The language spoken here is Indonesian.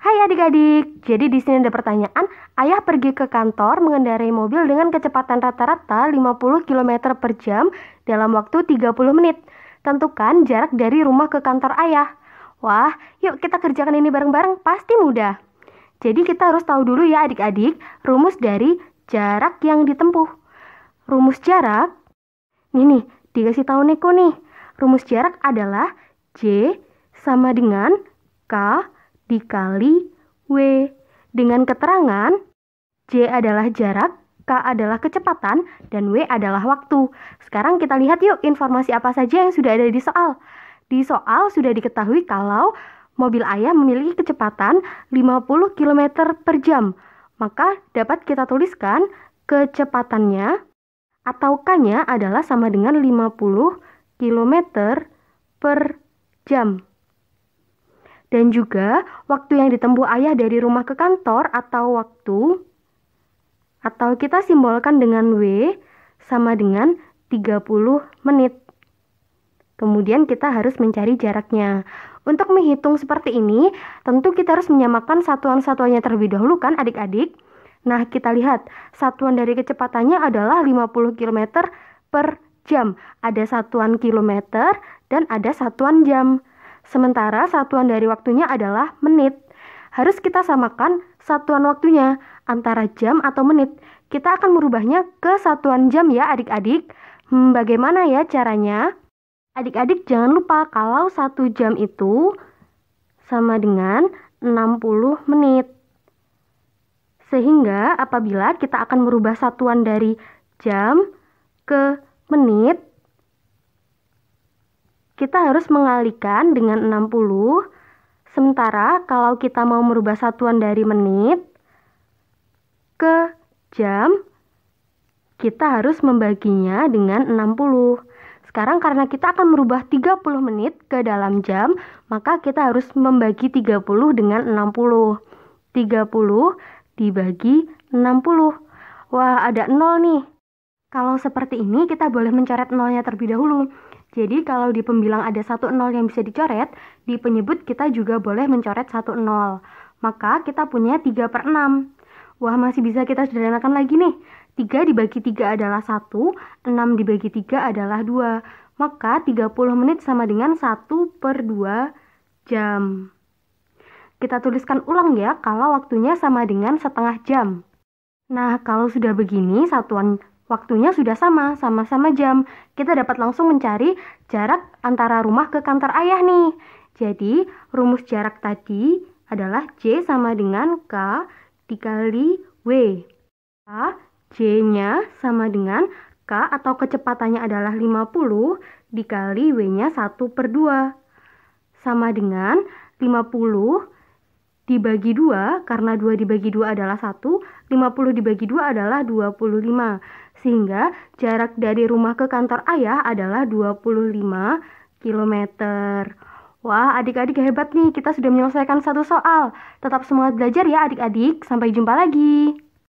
Hai adik-adik, jadi di sini ada pertanyaan. Ayah pergi ke kantor mengendarai mobil dengan kecepatan rata-rata 50 km per jam dalam waktu 30 menit. Tentukan jarak dari rumah ke kantor ayah. Wah, yuk kita kerjakan ini bareng-bareng, pasti mudah. Jadi kita harus tahu dulu ya adik-adik, rumus dari jarak yang ditempuh. Rumus jarak, nih nih, dikasih tahu Neko nih. Rumus jarak adalah J sama dengan K dikali W dengan keterangan J adalah jarak, K adalah kecepatan, dan W adalah waktu. Sekarang kita lihat yuk informasi apa saja yang sudah ada di soal. Di soal sudah diketahui kalau mobil ayah memiliki kecepatan 50 km per jam. Maka dapat kita tuliskan kecepatannya atau K-nya adalah sama dengan 50 km per jam. Dan juga waktu yang ditempuh ayah dari rumah ke kantor atau waktu atau kita simbolkan dengan W sama dengan 30 menit. Kemudian kita harus mencari jaraknya. Untuk menghitung seperti ini, tentu kita harus menyamakan satuan-satuannya terlebih dahulu kan adik-adik? Nah, kita lihat, satuan dari kecepatannya adalah 50 km per jam. Ada satuan kilometer dan ada satuan jam. Sementara satuan dari waktunya adalah menit. Harus kita samakan satuan waktunya antara jam atau menit. Kita akan merubahnya ke satuan jam ya adik-adik. Hmm, bagaimana ya caranya? Adik-adik jangan lupa kalau satu jam itu sama dengan 60 menit. Sehingga apabila kita akan merubah satuan dari jam ke menit, kita harus mengalikan dengan 60. Sementara kalau kita mau merubah satuan dari menit ke jam, kita harus membaginya dengan 60. Sekarang karena kita akan merubah 30 menit ke dalam jam, maka kita harus membagi 30 dengan 60. 30 dibagi 60. Wah, ada 0 nih. Kalau seperti ini kita boleh mencoret nolnya terlebih dahulu. Jadi kalau di pembilang ada satu nol yang bisa dicoret, di penyebut kita juga boleh mencoret satu nol. Maka kita punya 3 per 6. Wah masih bisa kita sederhanakan lagi nih. 3 dibagi 3 adalah 1, 6 dibagi 3 adalah 2. Maka 30 menit sama dengan 1 per 2 jam. Kita tuliskan ulang ya kalau waktunya sama dengan setengah jam. Nah, kalau sudah begini, satuan Waktunya sudah sama, sama-sama jam. Kita dapat langsung mencari jarak antara rumah ke kantor ayah nih. Jadi, rumus jarak tadi adalah J sama dengan K dikali W. K, J-nya sama dengan K atau kecepatannya adalah 50 dikali W-nya 1 per 2. Sama dengan 50 dibagi 2, karena 2 dibagi 2 adalah 1, 50 dibagi 2 adalah 25. Sehingga jarak dari rumah ke kantor ayah adalah 25 km. Wah, adik-adik hebat nih, kita sudah menyelesaikan satu soal. Tetap semangat belajar ya adik-adik, sampai jumpa lagi.